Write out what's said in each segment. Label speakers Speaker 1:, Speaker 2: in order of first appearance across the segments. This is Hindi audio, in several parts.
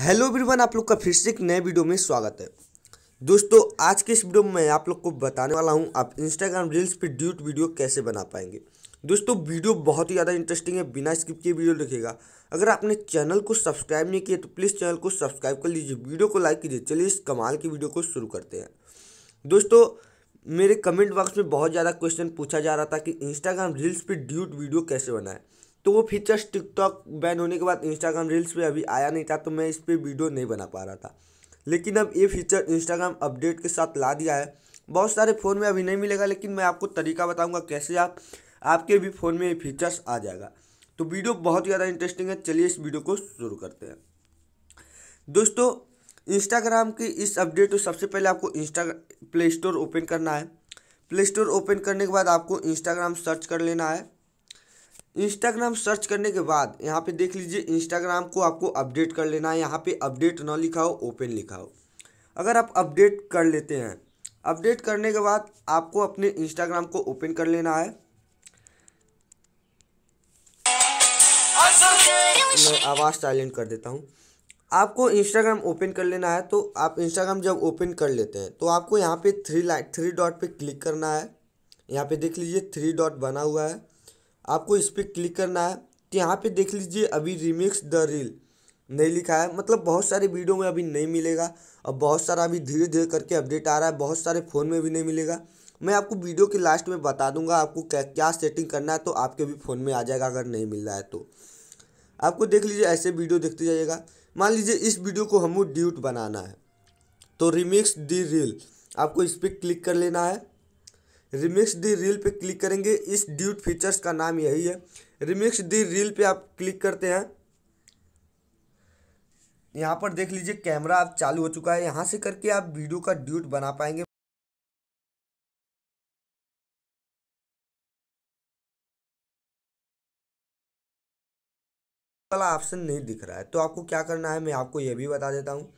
Speaker 1: हेलो एवरीवन आप लोग का फिर से एक नए वीडियो में स्वागत है दोस्तों आज के इस वीडियो में मैं आप लोग को बताने वाला हूं आप इंस्टाग्राम रील्स पे ड्यूट वीडियो कैसे बना पाएंगे दोस्तों वीडियो बहुत ही ज़्यादा इंटरेस्टिंग है बिना स्किप किए वीडियो देखेगा अगर आपने चैनल को सब्सक्राइब नहीं किया तो प्लीज़ चैनल को सब्सक्राइब कर लीजिए वीडियो को लाइक कीजिए चलिए इस कमाल की वीडियो को शुरू करते हैं दोस्तों मेरे कमेंट बॉक्स में बहुत ज़्यादा क्वेश्चन पूछा जा रहा था कि इंस्टाग्राम रील्स पर ड्यूट वीडियो कैसे बनाए तो वो फीचर्स टिकटॉक बैन होने के बाद इंस्टाग्राम रील्स पे अभी आया नहीं था तो मैं इस पर वीडियो नहीं बना पा रहा था लेकिन अब ये फीचर इंस्टाग्राम अपडेट के साथ ला दिया है बहुत सारे फ़ोन में अभी नहीं मिलेगा लेकिन मैं आपको तरीका बताऊंगा कैसे आप आपके भी फ़ोन में ये फीचर्स आ जाएगा तो वीडियो बहुत ज़्यादा इंटरेस्टिंग है चलिए इस वीडियो को शुरू करते हैं दोस्तों इंस्टाग्राम की इस अपडेट तो सबसे पहले आपको इंस्टा प्ले स्टोर ओपन करना है प्ले स्टोर ओपन करने के बाद आपको इंस्टाग्राम सर्च कर लेना है इंस्टाग्राम सर्च करने के बाद यहाँ पे देख लीजिए इंस्टाग्राम को आपको अपडेट कर लेना है यहाँ पे अपडेट ना लिखा हो ओपन लिखा हो अगर आप अपडेट कर लेते हैं अपडेट करने के बाद आपको अपने इंस्टाग्राम को ओपन कर लेना है मैं आवाज़ साइलेंट कर देता हूँ आपको इंस्टाग्राम ओपन कर लेना है तो आप इंस्टाग्राम जब ओपन कर लेते हैं तो आपको यहाँ पे थ्री लाइन थ्री डॉट पे क्लिक करना है यहाँ पे देख लीजिए थ्री डॉट बना हुआ है आपको इस पर क्लिक करना है तो यहाँ पे देख लीजिए अभी रिमिक्स द रील नहीं लिखा है मतलब बहुत सारे वीडियो में अभी नहीं मिलेगा और बहुत सारा अभी धीरे धीरे करके अपडेट आ रहा है बहुत सारे फ़ोन में भी नहीं मिलेगा मैं आपको वीडियो के लास्ट में बता दूंगा आपको क्या क्या सेटिंग करना है तो आपके भी फ़ोन में आ जाएगा अगर नहीं मिल रहा है तो आपको देख लीजिए ऐसे वीडियो देखते जाइएगा मान लीजिए इस वीडियो को हमें ड्यूट बनाना है तो रिमिक्स दी रील आपको इस पर क्लिक कर लेना है रिमिक्स दी रील पे क्लिक करेंगे इस ड्यूट फीचर्स का नाम यही है रिमिक्स दी रील पे आप क्लिक करते हैं यहाँ पर देख लीजिए कैमरा अब चालू हो चुका है यहाँ से करके आप वीडियो का ड्यूट बना पाएंगे वाला ऑप्शन नहीं दिख रहा है तो आपको क्या करना है मैं आपको यह भी बता देता हूँ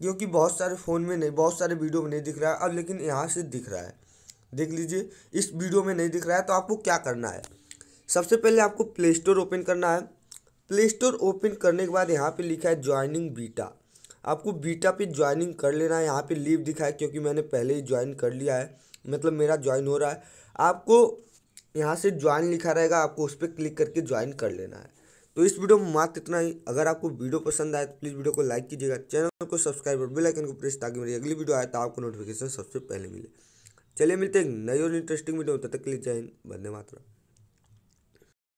Speaker 1: क्योंकि बहुत सारे फ़ोन में नहीं बहुत सारे वीडियो में नहीं दिख रहा है अब लेकिन यहाँ से दिख रहा है देख लीजिए इस वीडियो में नहीं दिख रहा है तो आपको क्या करना है सबसे पहले आपको प्ले स्टोर ओपन करना है प्ले स्टोर ओपन करने के बाद यहाँ पे लिखा है ज्वाइनिंग बीटा आपको बीटा पे ज्वाइनिंग कर लेना है यहाँ पे लीव दिखा है क्योंकि मैंने पहले ही ज्वाइन कर लिया है मतलब मेरा ज्वाइन हो रहा है आपको यहाँ से ज्वाइन लिखा रहेगा आपको उस पर क्लिक करके ज्वाइन कर लेना है तो इस वीडियो में मात्र इतना ही अगर आपको वीडियो पसंद आए तो प्लीज़ वीडियो को लाइक कीजिएगा चैनल को सब्सक्राइब और बेल आइकन को प्रेस ताकि मेरी अगली वीडियो आए तो आपको नोटिफिकेशन सबसे पहले मिले चलिए मिलते हैं नई और इंटरेस्टिंग वीडियो तब तक के लिए जय हिंद वंदे मातरम